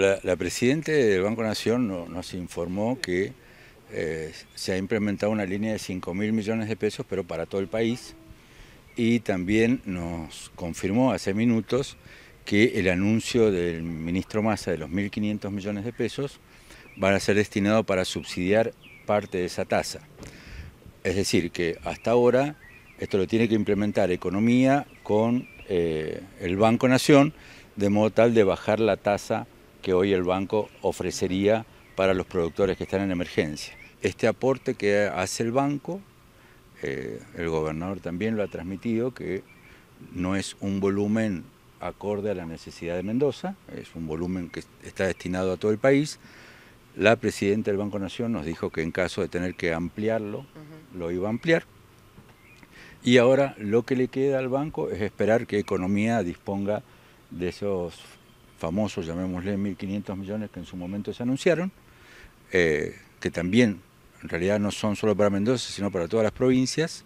La, la Presidenta del Banco Nación nos informó que eh, se ha implementado una línea de 5.000 mil millones de pesos, pero para todo el país, y también nos confirmó hace minutos que el anuncio del ministro Massa de los 1.500 millones de pesos van a ser destinados para subsidiar parte de esa tasa. Es decir, que hasta ahora esto lo tiene que implementar Economía con eh, el Banco Nación, de modo tal de bajar la tasa que hoy el banco ofrecería para los productores que están en emergencia. Este aporte que hace el banco, eh, el gobernador también lo ha transmitido, que no es un volumen acorde a la necesidad de Mendoza, es un volumen que está destinado a todo el país. La presidenta del Banco Nación nos dijo que en caso de tener que ampliarlo, lo iba a ampliar. Y ahora lo que le queda al banco es esperar que Economía disponga de esos famosos, llamémosle 1.500 millones que en su momento se anunciaron, eh, que también en realidad no son solo para Mendoza, sino para todas las provincias,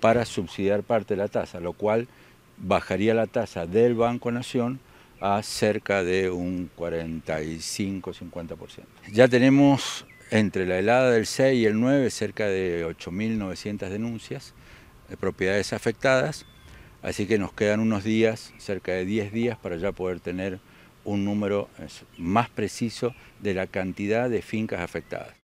para subsidiar parte de la tasa, lo cual bajaría la tasa del Banco Nación a cerca de un 45-50%. Ya tenemos entre la helada del 6 y el 9 cerca de 8.900 denuncias de propiedades afectadas, así que nos quedan unos días, cerca de 10 días, para ya poder tener un número más preciso de la cantidad de fincas afectadas.